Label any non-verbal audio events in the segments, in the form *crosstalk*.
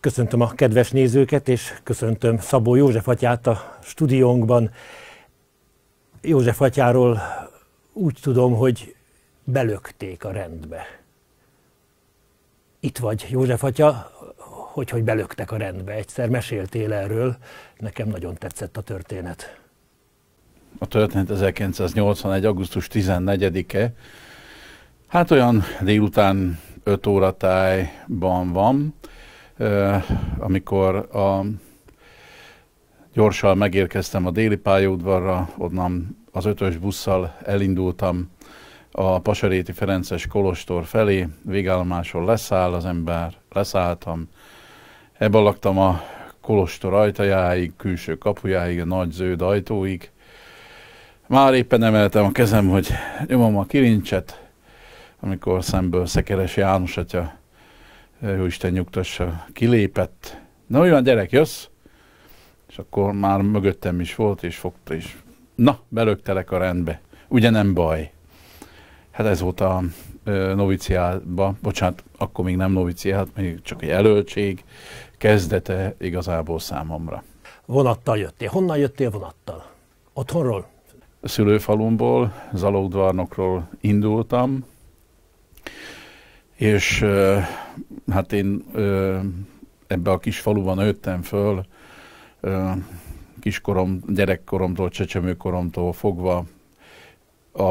Köszöntöm a kedves nézőket, és köszöntöm Szabó József atyát a stúdiónkban. József atyáról úgy tudom, hogy belökték a rendbe. Itt vagy, József atya, hogy hogy belöktek a rendbe. Egyszer meséltél erről, nekem nagyon tetszett a történet. A történet 1981. augusztus 14-e. Hát olyan délután 5 óra tájban van, amikor a gyorsan megérkeztem a déli pályaudvarra, onnan az ötös busszal elindultam a Pasaréti Ferences Kolostor felé, végállomáson leszáll az ember, leszálltam, ebben laktam a Kolostor ajtajáig, külső kapujáig, a nagy zöld ajtóig. Már éppen emeltem a kezem, hogy nyomom a kilincset, amikor szemből Szekeres János atya jó Isten nyugtassa, kilépett. Na olyan gyerek, jössz? És akkor már mögöttem is volt, és fogta is. Na, belöktelek a rendbe. Ugye nem baj. Hát ez volt a noviciába, bocsánat, akkor még nem noviciát, még csak egy előtség kezdete igazából számomra. Vonattal jöttél. Honnan jöttél vonattal? Otthonról? A szülőfalumból, Zalogdvarnokról indultam, és hát én ebbe a kis faluban nőttem föl, kiskorom, gyerekkoromtól, csecsemőkoromtól fogva. A,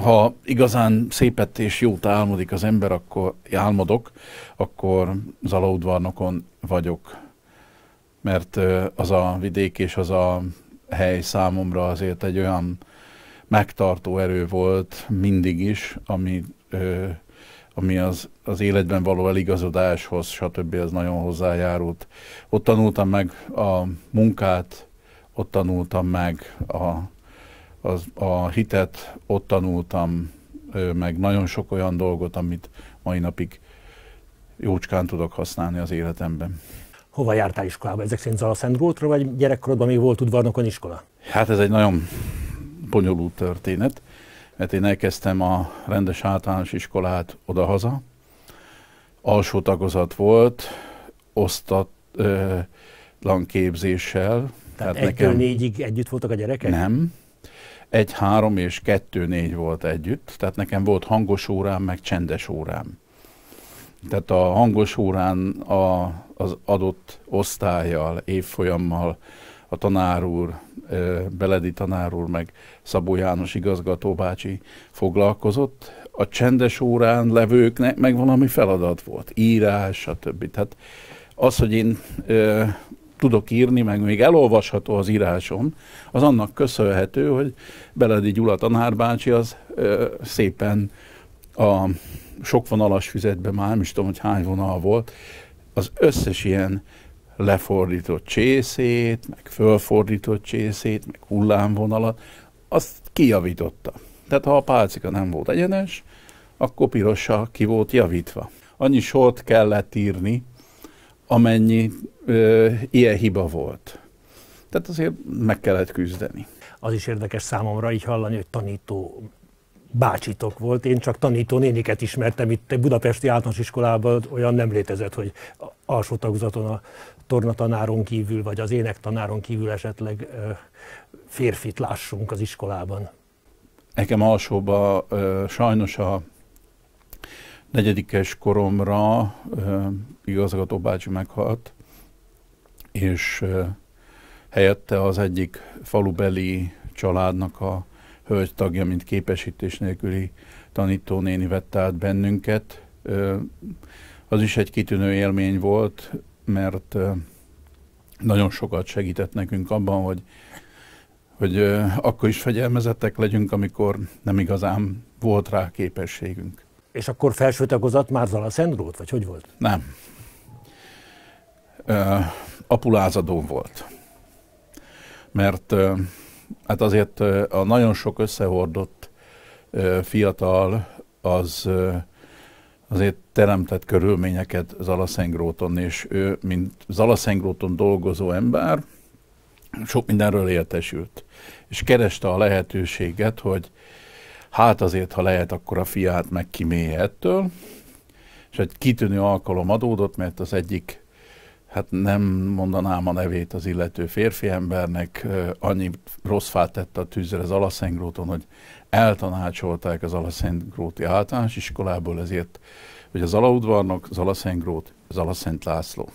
ha igazán szépet és jót álmodik az ember, akkor álmodok, akkor Zalaudvarnokon vagyok, mert az a vidék és az a hely számomra azért egy olyan megtartó erő volt mindig is, ami ö, ami az, az életben való eligazodáshoz, stb. az nagyon hozzájárult. Ott tanultam meg a munkát, ott tanultam meg a, az, a hitet, ott tanultam meg nagyon sok olyan dolgot, amit mai napig jócskán tudok használni az életemben. Hova jártál iskolába? Ezek szerint Zalaszentgótra, vagy gyerekkorodban még volt udvarnokon iskola? Hát ez egy nagyon bonyolult történet mert én elkezdtem a rendes általános iskolát odahaza. Alsó tagozat volt, osztatlan képzéssel. Tehát, tehát egytől nekem... négyig együtt voltak a gyerekek? Nem. Egy, három és kettő, négy volt együtt. Tehát nekem volt hangos órám, meg csendes órám. Tehát a hangos órán a, az adott osztályjal, évfolyammal, a tanár úr, Beledi tanár úr, meg Szabó János igazgató bácsi foglalkozott. A csendes órán levőknek meg valami feladat volt, írás, stb. Tehát az, hogy én ö, tudok írni, meg még elolvasható az írásom, az annak köszönhető, hogy Beledi Gyula tanárbácsi az ö, szépen a sok vonalas füzetben már nem is tudom, hogy hány vonal volt, az összes ilyen lefordított csészét, meg fölfordított csészét, meg hullámvonalat, azt kijavította. Tehát ha a pálcika nem volt egyenes, akkor pirossal ki volt javítva. Annyi sort kellett írni, amennyi ö, ilyen hiba volt. Tehát azért meg kellett küzdeni. Az is érdekes számomra így hallani, hogy tanító bácsitok volt, én csak tanító néniket ismertem, itt Budapesti általános iskolában olyan nem létezett, hogy alsó tagozaton a tornatanáron kívül, vagy az énektanáron kívül esetleg férfit lássunk az iskolában. Nekem alsóba sajnos a negyedikes koromra igazgató bácsi meghalt, és helyette az egyik falubeli családnak a hölgy tagja, mint képesítés nélküli tanítónéni vette át bennünket. Az is egy kitűnő élmény volt, mert nagyon sokat segített nekünk abban, hogy, hogy akkor is fegyelmezettek legyünk, amikor nem igazán volt rá képességünk. És akkor felsőtagozat már már Zalaszendrót, vagy hogy volt? Nem. Apulázadó volt. Mert Hát azért a nagyon sok összehordott fiatal az azért teremtett körülményeket Zalaszengróton, és ő, mint Zalaszengróton dolgozó ember, sok mindenről értesült, és kereste a lehetőséget, hogy hát azért, ha lehet, akkor a fiát megkímélje ettől, és egy kitűnő alkalom adódott, mert az egyik hát nem mondanám a nevét az illető férfi embernek, annyi rossz fát tett a tűzre az Alaszengróton, hogy eltanácsolták az Alaszengróti általános iskolából, ezért, hogy az alaudvarnok, az Alaszengrót, az Alaszent László.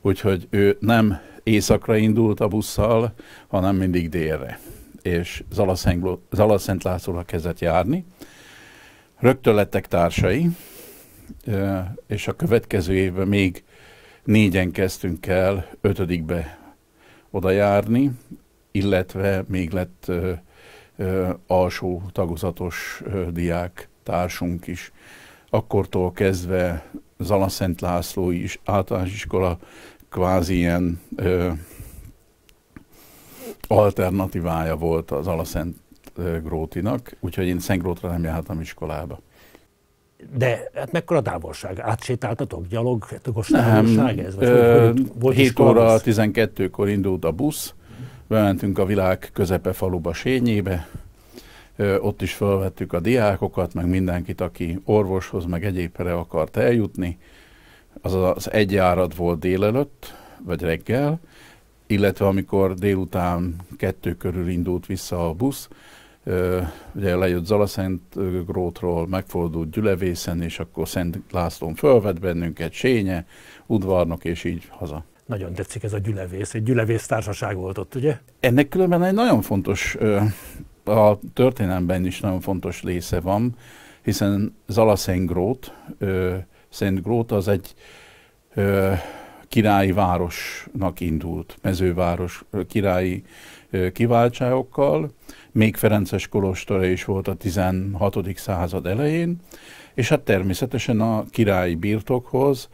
Úgyhogy ő nem északra indult a busszal, hanem mindig délre. És Alaszent Lászlóra kezdett járni. Rögtön lettek társai, és a következő évben még Négyen kezdtünk el ötödikbe oda járni, illetve még lett ö, ö, alsó tagozatos ö, diák társunk is. Akkortól kezdve Zala Szent László is, általános iskola kvázi ilyen ö, alternatívája volt az Alaszent Grótinak, úgyhogy én Szent Grótra nem jártam iskolába. De hát mekkora távolság? Átsétáltatok? Gyalog? nem, ez? Vagy Ö, hogy, hogy 7 óra 12-kor indult a busz, bementünk a világ közepe faluba Sényébe, Ö, ott is felvettük a diákokat, meg mindenkit, aki orvoshoz, meg egyébre akart eljutni. Az az egy járat volt délelőtt, vagy reggel, illetve amikor délután kettő körül indult vissza a busz, ugye lejött Szent Grótról, megfordult Gyülevészen, és akkor Szent Lászlón fölvett bennünket, Sénye, udvarnok, és így haza. Nagyon tetszik ez a gyülevész, egy gyülevész társaság volt ott, ugye? Ennek különben egy nagyon fontos, a történelemben is nagyon fontos része van, hiszen Szent Grót az egy királyi városnak indult, mezőváros királyi kiváltságokkal, még Ferences Kolostora is volt a 16. század elején, és hát természetesen a királyi birtokhoz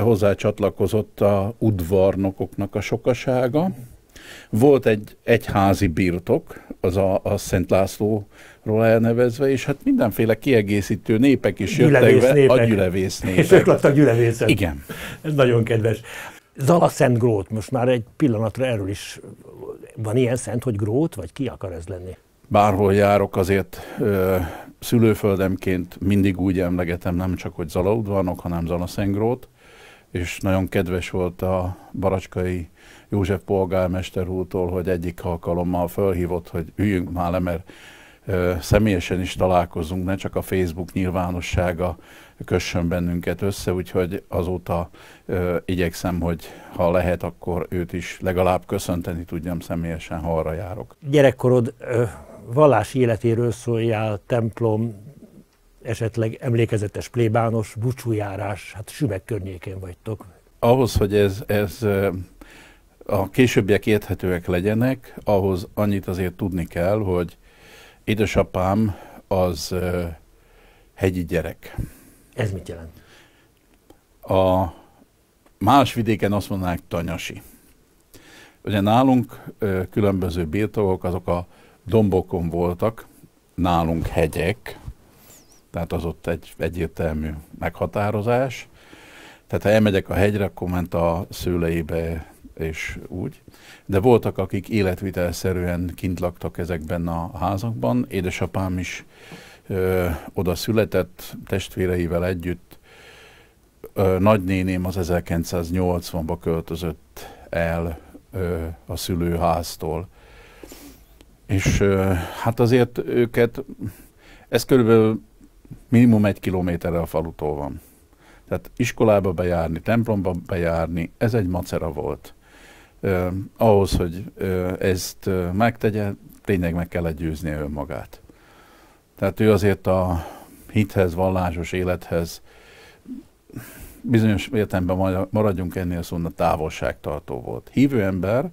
hozzácsatlakozott a udvarnokoknak a sokasága. Volt egy egyházi birtok, az a, a Szent Lászlóról elnevezve, és hát mindenféle kiegészítő népek is jöttek be, a gyülevész népek. És ők a gyülevészet. Igen. Ez nagyon kedves. Zala Szent Grót, most már egy pillanatra erről is van ilyen szent, hogy Grót, vagy ki akar ez lenni? Bárhol járok azért ö, szülőföldemként mindig úgy emlegetem, nem csak, hogy udvarnok, hanem Zalaszengrót, és nagyon kedves volt a baracskai József polgármester úrtól, hogy egyik alkalommal felhívott, hogy üljünk már le, mert ö, személyesen is találkozunk, ne csak a Facebook nyilvánossága kössön bennünket össze, úgyhogy azóta ö, igyekszem, hogy ha lehet, akkor őt is legalább köszönteni tudjam személyesen, ha arra járok. Gyerekkorod ö, vallási életéről szóljál, templom, esetleg emlékezetes plébános, búcsújárás, hát süveg környékén vagytok. Ahhoz, hogy ez, ez a későbbiek érthetőek legyenek, ahhoz annyit azért tudni kell, hogy édesapám az hegyi gyerek. Ez mit jelent? A más vidéken azt mondanák tanyasi. Ugye nálunk ö, különböző birtokok, azok a dombokon voltak, nálunk hegyek, tehát az ott egy egyértelmű meghatározás. Tehát ha elmegyek a hegyre, akkor ment a szőleibe, és úgy. De voltak, akik életvitelszerűen kint laktak ezekben a házakban. Édesapám is ö, oda született testvéreivel együtt. Ö, nagynéném az 1980-ba költözött el ö, a szülőháztól. És ö, hát azért őket, ez körülbelül minimum egy kilométerre a falutól van. Tehát iskolába bejárni, templomba bejárni, ez egy macera volt. Eh, ahhoz, hogy eh, ezt eh, megtegye, tényleg meg kell győzni önmagát. Tehát ő azért a hithez, vallásos élethez bizonyos értelemben maradjunk ennél szólna távolságtartó volt. Hívő ember,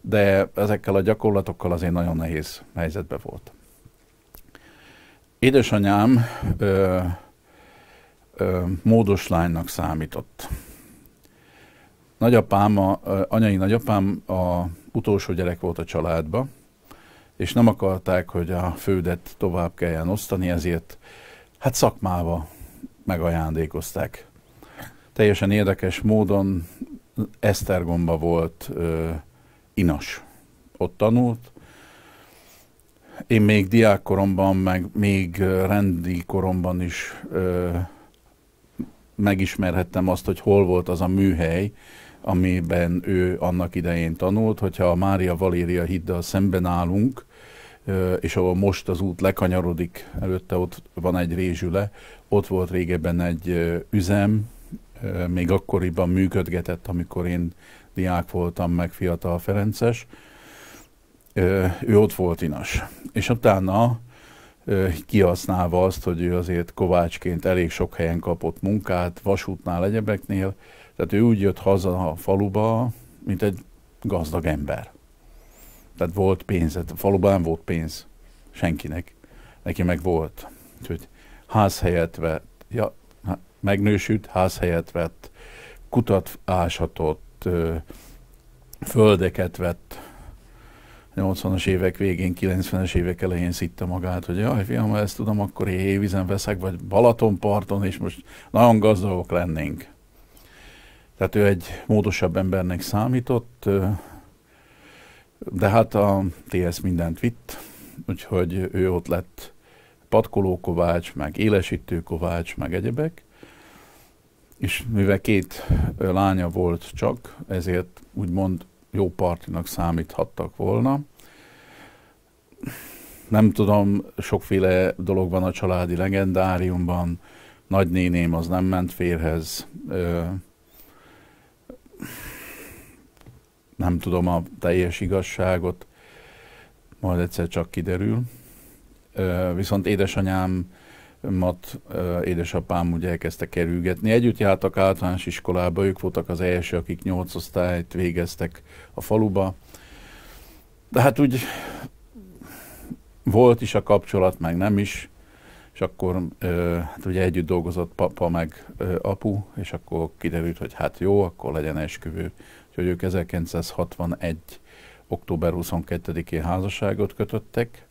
de ezekkel a gyakorlatokkal azért nagyon nehéz helyzetbe volt. Édesanyám ö, ö, módos lánynak számított. Nagyapám, a, anyai nagyapám a utolsó gyerek volt a családba, és nem akarták, hogy a földet tovább kelljen osztani, ezért hát szakmába megajándékozták. Teljesen érdekes módon Esztergomba volt ö, inas. Ott tanult. Én még diákkoromban, meg még rendi koromban is ö, megismerhettem azt, hogy hol volt az a műhely, amiben ő annak idején tanult, hogyha a Mária Valéria hiddel szemben állunk, és ahol most az út lekanyarodik, előtte ott van egy rézsüle, ott volt régebben egy üzem, még akkoriban működgetett, amikor én diák voltam, meg fiatal Ferences, ő ott volt inas. És utána kihasználva azt, hogy ő azért kovácsként elég sok helyen kapott munkát, vasútnál, egyebeknél, tehát ő úgy jött haza a faluba, mint egy gazdag ember. Tehát volt pénz, hát a faluban nem volt pénz senkinek, neki meg volt. Úgyhogy ház helyett vett, ja, hát megnősült ház helyett vett, kutat ásatott, földeket vett, 80-as évek végén, 90-es évek elején szitta magát, hogy jaj, fiam, ha ezt tudom, akkor én éjvízen veszek, vagy Balatonparton, és most nagyon gazdagok lennénk. Tehát ő egy módosabb embernek számított, de hát a TS mindent vitt, úgyhogy ő ott lett Patkoló Kovács, meg Élesítő Kovács, meg egyebek, és mivel két lánya volt csak, ezért úgymond jó partinak számíthattak volna. Nem tudom, sokféle dolog van a családi legendáriumban, nagynéném az nem ment férhez, nem tudom a teljes igazságot, majd egyszer csak kiderül. Viszont édesanyámat, édesapám ugye elkezdte kerülgetni. Együtt jártak általános iskolába, ők voltak az első, akik nyolc osztályt végeztek a faluba. De hát úgy volt is a kapcsolat, meg nem is és akkor ö, hát ugye együtt dolgozott papa meg ö, apu, és akkor kiderült, hogy hát jó, akkor legyen esküvő. Úgyhogy ők 1961. október 22-én házasságot kötöttek,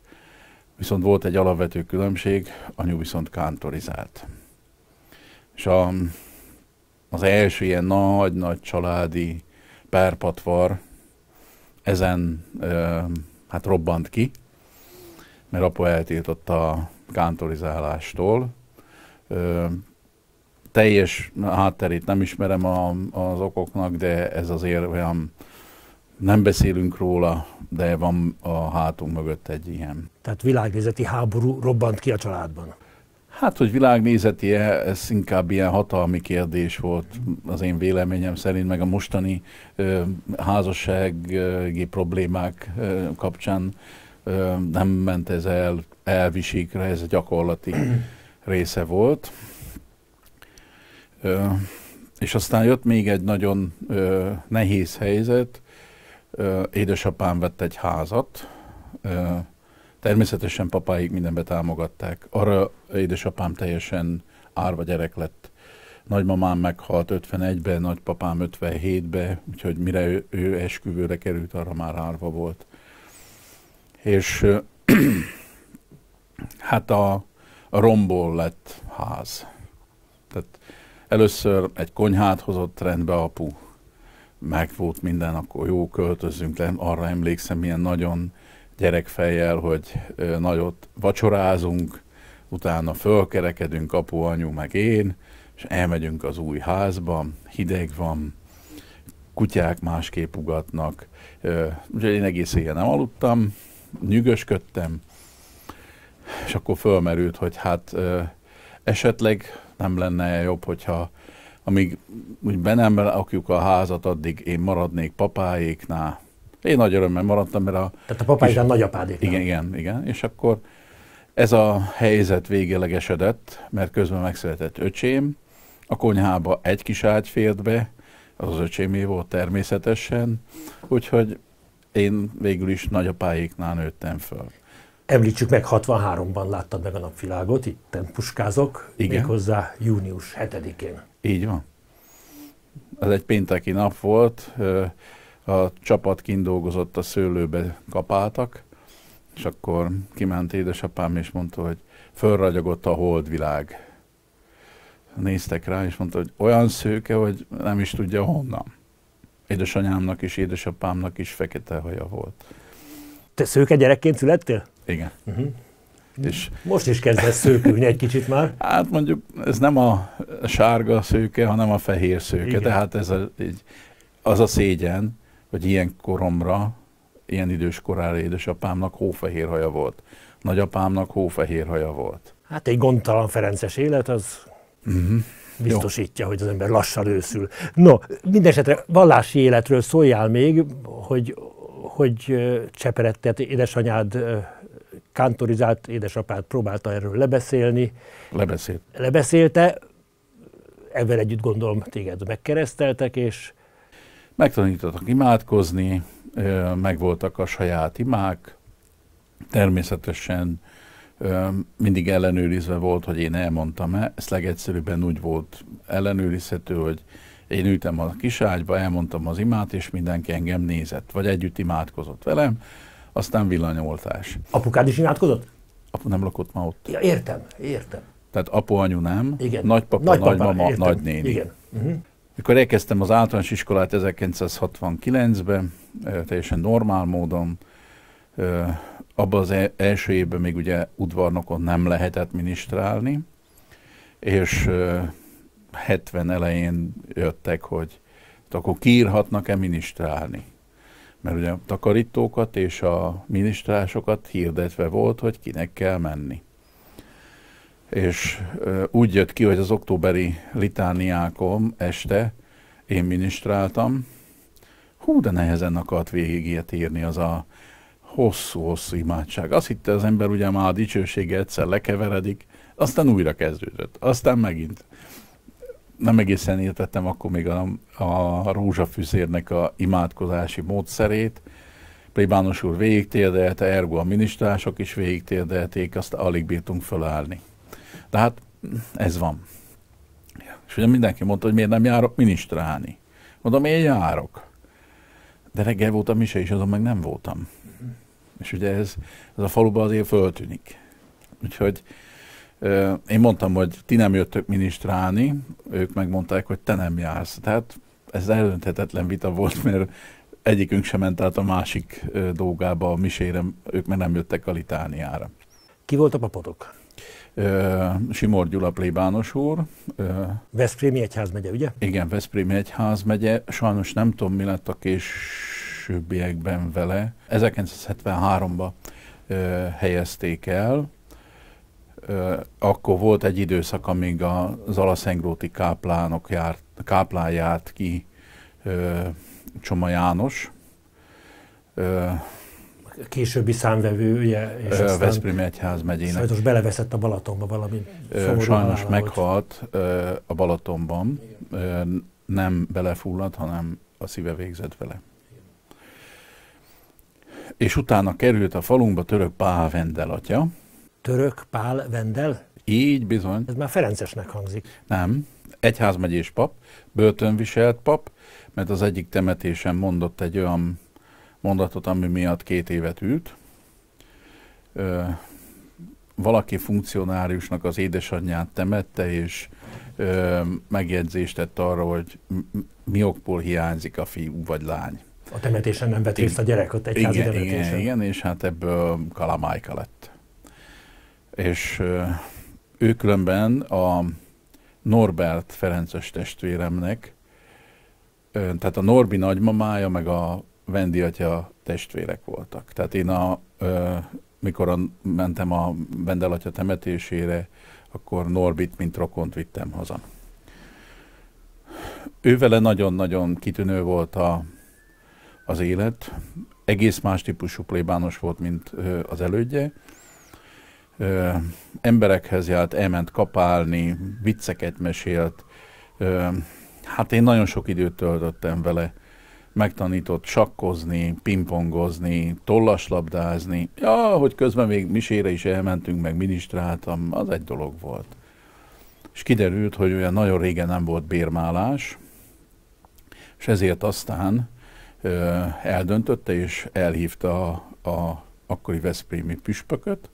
viszont volt egy alapvető különbség, anyu viszont kántorizált. És a, az első ilyen nagy-nagy családi párpatvar ezen ö, hát robbant ki, mert apu eltiltotta kántorizálástól. Ö, teljes hátterét nem ismerem a, az okoknak, de ez azért olyan nem beszélünk róla, de van a hátunk mögött egy ilyen. Tehát világnézeti háború robbant ki a családban? Hát, hogy világnézeti -e, ez inkább ilyen hatalmi kérdés volt az én véleményem szerint, meg a mostani ö, házassági problémák ö, kapcsán nem ment ez el elvisíkre, ez a gyakorlati *clears throat* része volt. És aztán jött még egy nagyon nehéz helyzet. Édesapám vett egy házat, Természetesen papáig mindenbe támogatták. Arra édesapám teljesen árva gyerek lett. Nagymamám meghalt 51-ben, nagypapám 57-ben, úgyhogy mire ő, ő esküvőre került, arra már árva volt és *clears throat* hát a, a romból lett ház. Tehát először egy konyhát hozott rendbe apu, meg volt minden, akkor jó, költözünk le. Arra emlékszem, milyen nagyon gyerekfejjel, hogy nagyot vacsorázunk, utána fölkerekedünk apu, anyu, meg én, és elmegyünk az új házba, hideg van, kutyák másképp ugatnak, ugye én egész éjjel nem aludtam, nyűgösködtem, és akkor fölmerült, hogy hát esetleg nem lenne jobb, hogyha amíg úgy be nem rakjuk a házat, addig én maradnék papáéknál. Én nagy örömmel maradtam, mert a... Tehát a papáid a nagyapádéknál. Igen, igen, igen. És akkor ez a helyzet végelegesedett, mert közben megszületett öcsém, a konyhába egy kis ágy fért be, az az öcsémé volt természetesen, úgyhogy én végül is nagyapáéknál nőttem föl. Említsük meg, 63-ban láttad meg a napvilágot, itt puskázok, Igen. méghozzá június 7-én. Így van. Ez egy pénteki nap volt, a csapat kindolgozott a szőlőbe, kapáltak, és akkor kiment édesapám, és mondta, hogy fölragyogott a holdvilág. Néztek rá, és mondta, hogy olyan szőke, hogy nem is tudja honnan. Édesanyámnak és édesapámnak is fekete haja volt. Te szőke gyerekként születtél? Igen. Uh-huh. És Most is kezdesz szőkülni egy kicsit már. Hát mondjuk ez nem a sárga szőke, hanem a fehér szőke. Igen. Tehát ez a, egy, az a szégyen, hogy ilyen koromra, ilyen idős korára édesapámnak hófehér haja volt. Nagyapámnak hófehér haja volt. Hát egy gondtalan Ferences élet az... Uh-huh biztosítja, Jó. hogy az ember lassan őszül. No, mindesetre vallási életről szóljál még, hogy, hogy cseperettet édesanyád kantorizált, édesapád próbálta erről lebeszélni. Lebeszélt. Lebeszélte, ebben együtt gondolom téged megkereszteltek, és... Megtanítottak imádkozni, megvoltak a saját imák, természetesen mindig ellenőrizve volt, hogy én elmondtam-e. Ez legegyszerűbben úgy volt ellenőrizhető, hogy én ültem a kis ágyba, elmondtam az imát, és mindenki engem nézett, vagy együtt imádkozott velem, aztán villanyoltás. Apukád is imádkozott? Apu nem lakott ma ott. Ja, értem, értem. Tehát apu, anyu nem, Igen. nagypapa, nagypapa nagymama, értem. nagynéni. Igen. Uh-huh. Mikor elkezdtem az általános iskolát 1969-ben, teljesen normál módon, abban az e-, első évben még ugye udvarnokon nem lehetett minisztrálni, és 70 elején jöttek, hogy hát akkor kiírhatnak-e minisztrálni. Mert ugye a takarítókat és a minisztrásokat hirdetve volt, hogy kinek kell menni. És úgy jött ki, hogy az októberi litániákom este én minisztráltam. Hú, de nehezen akart végig ilyet írni az a hosszú-hosszú imádság. Azt hitte az ember, ugye már a dicsősége egyszer lekeveredik, aztán újra kezdődött, aztán megint. Nem egészen értettem akkor még a, a rózsafűzérnek a imádkozási módszerét. Plébános úr végigtérdelte, ergo a minisztrások is végigtérdelték, azt alig bírtunk fölállni. De hát ez van. És ugye mindenki mondta, hogy miért nem járok minisztrálni. Mondom, én járok. De reggel voltam is, és azon meg nem voltam. És ugye ez, ez a faluban azért föltűnik. Úgyhogy euh, én mondtam, hogy ti nem jöttök minisztrálni, ők megmondták, hogy te nem jársz. Tehát ez elönthetetlen vita volt, mert egyikünk sem ment át a másik dolgába a misére, ők meg nem jöttek a litániára. Ki volt a papotok? Simor Gyula plébános úr. Veszprémi Egyházmegye, ugye? Igen, Veszprémi Egyházmegye. Sajnos nem tudom, mi lett a kés későbbiekben vele. 1973-ba helyezték el, akkor volt egy időszak, amíg az alaszengróti káplánok járt, kápláját járt ki Csoma János. Későbbi számvevője. És a Veszprém Egyház megyének. Sajnos beleveszett a Balatonba valami. Sajnos állam, meghalt a Balatonban. Nem belefulladt, hanem a szíve végzett vele és utána került a falunkba török Pál Vendel atya. Török Pál Vendel? Így bizony. Ez már Ferencesnek hangzik. Nem, egyházmegyés pap, börtönviselt pap, mert az egyik temetésen mondott egy olyan mondatot, ami miatt két évet ült. Ö, valaki funkcionáriusnak az édesanyját temette, és ö, megjegyzést tett arra, hogy mi okból hiányzik a fiú vagy lány a temetésen nem vett részt a gyerek, ott egy igen, temetésen. Igen, igen, és hát ebből Kalamájka lett. És ő különben a Norbert Ferences testvéremnek, tehát a Norbi nagymamája, meg a Vendi atya testvérek voltak. Tehát én a, mikor a, mentem a Vendel atya temetésére, akkor Norbit, mint rokont vittem haza. Ő vele nagyon-nagyon kitűnő volt a az élet. Egész más típusú plébános volt, mint az elődje. Emberekhez járt, elment kapálni, vicceket mesélt. Hát én nagyon sok időt töltöttem vele. Megtanított sakkozni, pingpongozni, tollaslabdázni. Ja, hogy közben még misére is elmentünk, meg minisztráltam. az egy dolog volt. És kiderült, hogy olyan nagyon régen nem volt bérmálás, és ezért aztán eldöntötte és elhívta a, a akkori Veszprémi püspököt.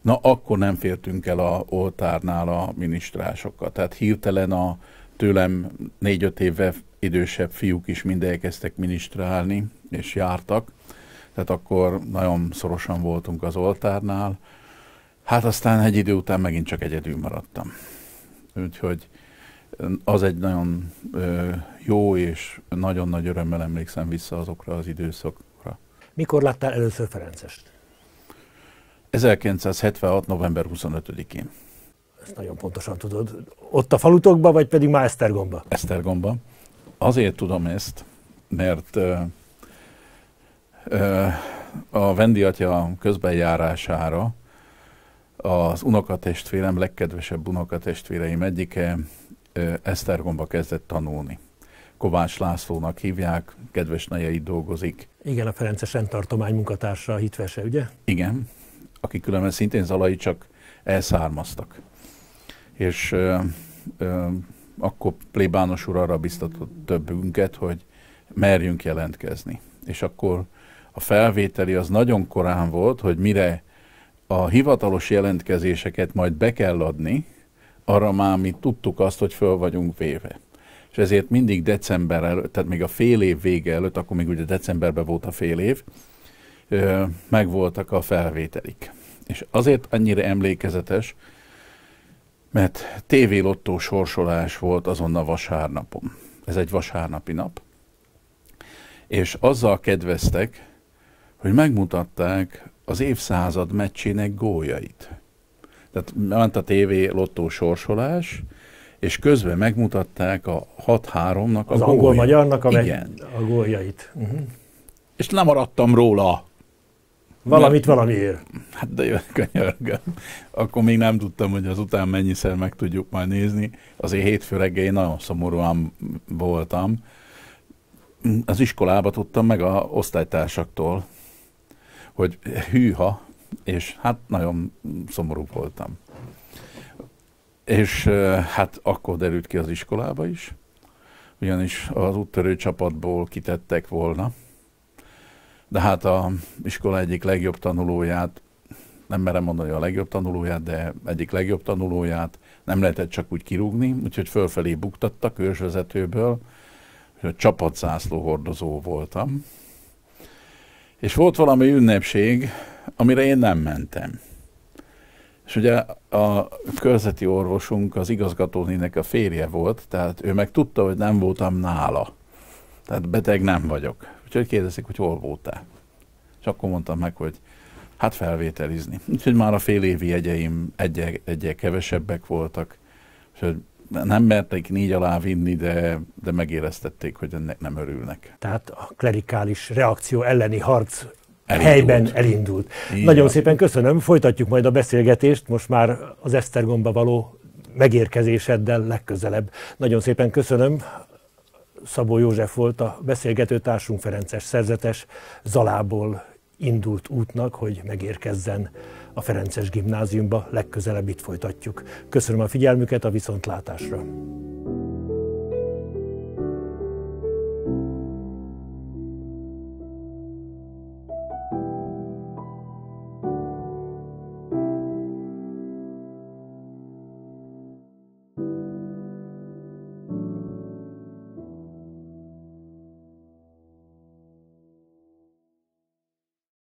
Na, akkor nem fértünk el a oltárnál a minisztrásokkal. Tehát hirtelen a tőlem négy-öt éve idősebb fiúk is mind elkezdtek minisztrálni, és jártak. Tehát akkor nagyon szorosan voltunk az oltárnál. Hát aztán egy idő után megint csak egyedül maradtam. Úgyhogy az egy nagyon jó és nagyon nagy örömmel emlékszem vissza azokra az időszakra. Mikor láttál először Ferencest? 1976. november 25-én. Ezt nagyon pontosan tudod. Ott a falutokban, vagy pedig már Esztergomba? Esztergomba. Azért tudom ezt, mert ö, ö, a Vendi atya közbenjárására az unokatestvérem, legkedvesebb unokatestvéreim egyike Esztergomba kezdett tanulni. Kovács Lászlónak hívják, kedves nejei dolgozik. Igen, a Ferences rendtartomány munkatársa, a hitvese, ugye? Igen, aki különben szintén zalai, csak elszármaztak. És ö, ö, akkor plébános úr arra biztatott többünket, hogy merjünk jelentkezni. És akkor a felvételi az nagyon korán volt, hogy mire a hivatalos jelentkezéseket majd be kell adni, arra már mi tudtuk azt, hogy föl vagyunk véve. És ezért mindig december előtt, tehát még a fél év vége előtt, akkor még ugye decemberben volt a fél év, megvoltak a felvételik. És azért annyira emlékezetes, mert tévélottó sorsolás volt azon a vasárnapon. Ez egy vasárnapi nap. És azzal kedveztek, hogy megmutatták az évszázad meccsének góljait. Tehát ment a TV lottó sorsolás, és közben megmutatták a 6-3-nak az angol-magyarnak a, Igen. a góljait. Uh-huh. És nem maradtam róla. Valamit Mert, valamiért. Hát de jön, könyörgöm. Akkor még nem tudtam, hogy után mennyiszer meg tudjuk majd nézni. Azért hétfő reggel nagyon szomorúan voltam. Az iskolába tudtam meg a osztálytársaktól, hogy hűha, és hát nagyon szomorú voltam. És hát akkor derült ki az iskolába is, ugyanis az úttörő csapatból kitettek volna, de hát a iskola egyik legjobb tanulóját, nem merem mondani a legjobb tanulóját, de egyik legjobb tanulóját nem lehetett csak úgy kirúgni, úgyhogy fölfelé buktattak ősvezetőből, csapatzászló hordozó voltam. És volt valami ünnepség, amire én nem mentem. És ugye a körzeti orvosunk az igazgatónének a férje volt, tehát ő meg tudta, hogy nem voltam nála. Tehát beteg nem vagyok. Úgyhogy kérdezik, hogy hol voltál. És akkor mondtam meg, hogy hát felvételizni. Úgyhogy már a fél évi egyeim egyek egy kevesebbek voltak, és hogy nem merték négy alá vinni, de, de megéreztették, hogy ennek nem örülnek. Tehát a klerikális reakció elleni harc elindult. helyben elindult. Igen. Nagyon szépen köszönöm, folytatjuk majd a beszélgetést, most már az Esztergomba való megérkezéseddel legközelebb. Nagyon szépen köszönöm. Szabó József volt a beszélgetőtársunk Ferences szerzetes, Zalából indult útnak, hogy megérkezzen a Ferences gimnáziumba, legközelebb itt folytatjuk. Köszönöm a figyelmüket, a viszontlátásra!